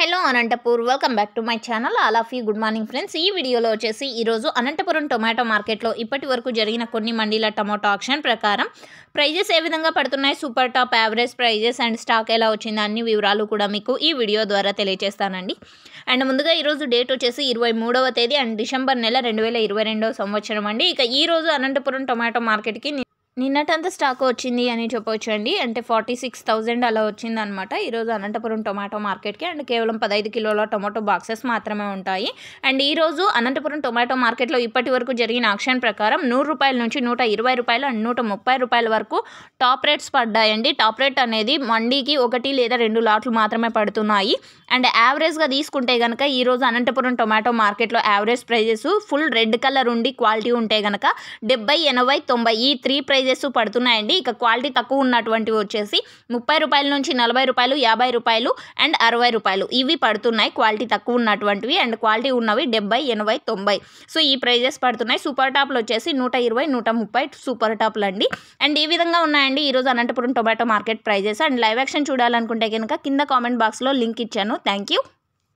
hello Anantapur welcome back to my channel all of you good morning friends ఈ వీడియోలో వచ్చేసి ఈరోజు అనంతపురం టొమాటో మార్కెట్లో ఇప్పటి వరకు జరిగిన కొన్ని మండీల టమాటో ఆక్షన్ ప్రకారం ప్రైజెస్ ఏ విధంగా పడుతున్నాయి super top average prices and stock ఎలా వచ్చింది అన్ని వివరాలు కూడా మీకు ఈ వీడియో ద్వారా తెలియజేస్తానండి అండ్ ముందుగా ఈరోజు డేట్ వచ్చేసి ఇరవై మూడవ తేదీ అండ్ డిసెంబర్ నెల రెండు వేల ఇరవై రెండవ సంవత్సరం అండి ఇక ఈరోజు అనంతపురం టొమాటో మార్కెట్కి నిన్నటంత స్టాక్ వచ్చింది అని అండి అంటే ఫార్టీ సిక్స్ థౌజండ్ అలా వచ్చిందనమాట ఈరోజు అనంతపురం టొమాటో మార్కెట్కి అండ్ కేవలం పదహైదు కిలోల టొమాటో బాక్సెస్ మాత్రమే ఉంటాయి అండ్ ఈరోజు అనంతపురం టొమాటో మార్కెట్లో ఇప్పటి వరకు జరిగిన ఆక్షన్ ప్రకారం నూరు రూపాయల నుంచి నూట ఇరవై రూపాయలు అండ్ నూట ముప్పై రూపాయల వరకు టాప్ రేట్స్ పడ్డాయండి టాప్ రేట్ అనేది మండీకి ఒకటి లేదా రెండు లాట్లు మాత్రమే పడుతున్నాయి అండ్ యావరేజ్గా తీసుకుంటే కనుక ఈరోజు అనంతపురం టొమాటో మార్కెట్లో average prices full red colour ఉండి క్వాలిటీ ఉంటే కనుక డెబ్బై ఎనభై తొంభై ఈ త్రీ ప్రైజెస్ ప్రైజెస్ పడుతున్నాయండి ఇక క్వాలిటీ తక్కువ ఉన్నటువంటివి వచ్చేసి ముప్పై రూపాయల నుంచి నలభై రూపాయలు యాభై రూపాయలు అండ్ అరవై రూపాయలు ఇవి పడుతున్నాయి క్వాలిటీ తక్కువ ఉన్నటువంటివి అండ్ క్వాలిటీ ఉన్నవి డెబ్బై ఎనభై తొంభై సో ఈ ప్రైజెస్ పడుతున్నాయి సూపర్ టాప్లు వచ్చేసి నూట ఇరవై నూట ముప్పై సూపర్ టాప్లు అండి అండ్ ఈ విధంగా ఉన్నాయండి ఈరోజు Anantapuram tomato market prices and live action చూడాలనుకుంటే కనుక కింద కామెంట్ బాక్స్లో లింక్ ఇచ్చాను థ్యాంక్ యూ